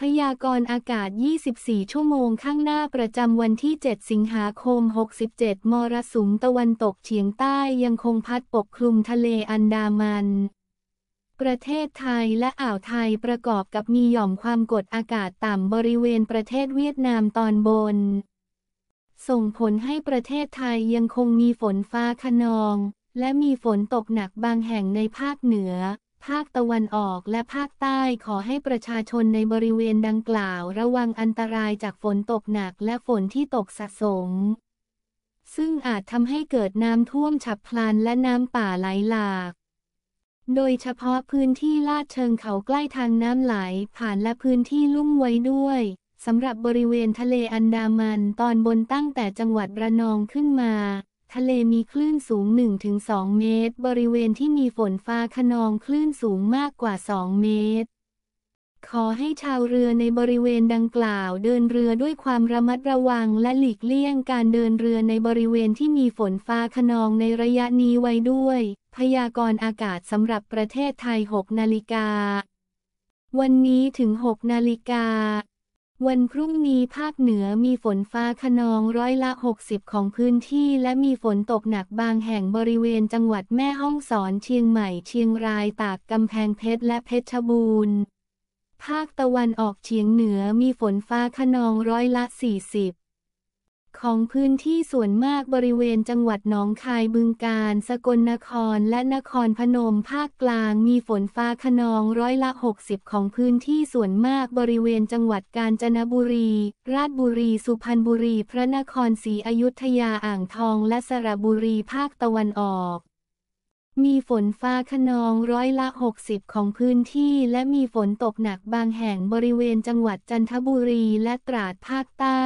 พยากรณ์อากาศ 24 ชั่วโมงข้างหน้าประจำวันที่ 7 สิงหาคม 67 มรสุมตะวันตกเฉียงใต้ยังคงพัดปกคลุมทะเลอันดามัน ประเทศไทยและอ่าวไทยประกอบกับมีหย่อมความกดอากาศต่ำบริเวณประเทศเวียดนามตอนบน ส่งผลให้ประเทศไทยยังคงมีฝนฟ้าขนอง และมีฝนตกหนักบางแห่งในภาคเหนือภาคตะวันออกและภาคใต้ขอให้ประชาชนในบริเวณดังกล่าวระวังอันตรายจากฝนตกหนักและฝนที่ตกสะสม ซึ่งอาจทำให้เกิดน้ำท่วมฉับพลันและน้ำป่าไหลหลาก โดยเฉพาะพื้นที่ลาดเชิงเขาใกล้ทางน้ำไหลผ่านและพื้นที่ลุ่มไว้ด้วยสำหรับบริเวณทะเลอันดามันตอนบนตั้งแต่จังหวัดระนองขึ้นมาทะเลมีคลื่นสูง 1-2 เมตร บริเวณที่มีฝนฟ้าขนองคลื่นสูงมากกว่า 2 เมตร ขอให้ชาวเรือในบริเวณดังกล่าวเดินเรือด้วยความระมัดระวังและหลีกเลี่ยงการเดินเรือในบริเวณที่มีฝนฟ้าขนองในระยะนี้ไว้ด้วย พยากรณ์อากาศสำหรับประเทศไทย 6 นาฬิกา วันนี้ถึง 6 นาฬิกาวันพรุ่งนี้ภาคเหนือมีฝนฟ้าขนองร้อยละ 60 ของพื้นที่และมีฝนตกหนักบางแห่งบริเวณจังหวัดแม่ฮ่องสอนเชียงใหม่เชียงรายตากกำแพงเพชรและเพชรบูรณ์ ภาคตะวันออกเฉียงเหนือมีฝนฟ้าขนองร้อยละ 40ของพื้นที่ส่วนมากบริเวณจังหวัดหนองคายบึงกาฬสกลนครและนครพนมภาคกลาง มีฝนฟ้าขนองร้อยละ 60 ของพื้นที่ส่วนมากบริเวณจังหวัดกาญจนบุรี ราชบุรีสุพรรณบุรี พระนครศรีอยุธยาอ่างทองและสระบุรีภาคตะวันออก มีฝนฟ้าขนองร้อยละ 60 ของพื้นที่และมีฝนตกหนักบางแห่งบริเวณจังหวัดจันทบุรีและตราดภาคใต้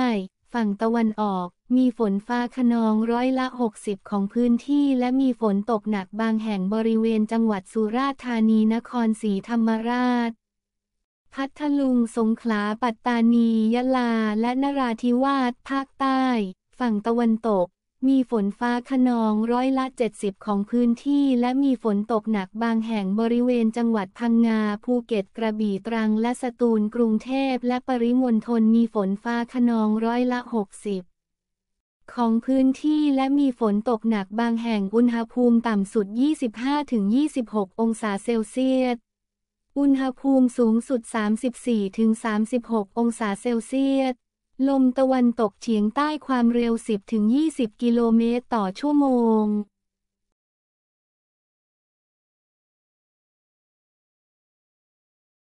ฝั่งตะวันออก มีฝนฟ้าขนองร้อยละ 60 ของพื้นที่และมีฝนตกหนักบางแห่งบริเวณจังหวัดสุราษฎร์ธานีนครศรีธรรมราช พัทลุงสงขลาปัตตานียะลาและนราธิวาสภาคใต้ ฝั่งตะวันตกมีฝนฟ้าขนองร้อยละ70ของพื้นที่และมีฝนตกหนักบางแห่งบริเวณจังหวัดพังงาภูเก็ตกระบี่ตรังและสตูลกรุงเทพและปริมณฑลมีฝนฟ้าขนองร้อยละ 60 ของพื้นที่และมีฝนตกหนักบางแห่งอุณหภูมิต่ำสุด 25-26 องศาเซลเซียส อุณหภูมิสูงสุด 34-36 องศาเซลเซียสลมตะวันตกเฉียงใต้ความเร็ว 10-20 กิโลเมตรต่อชั่วโมง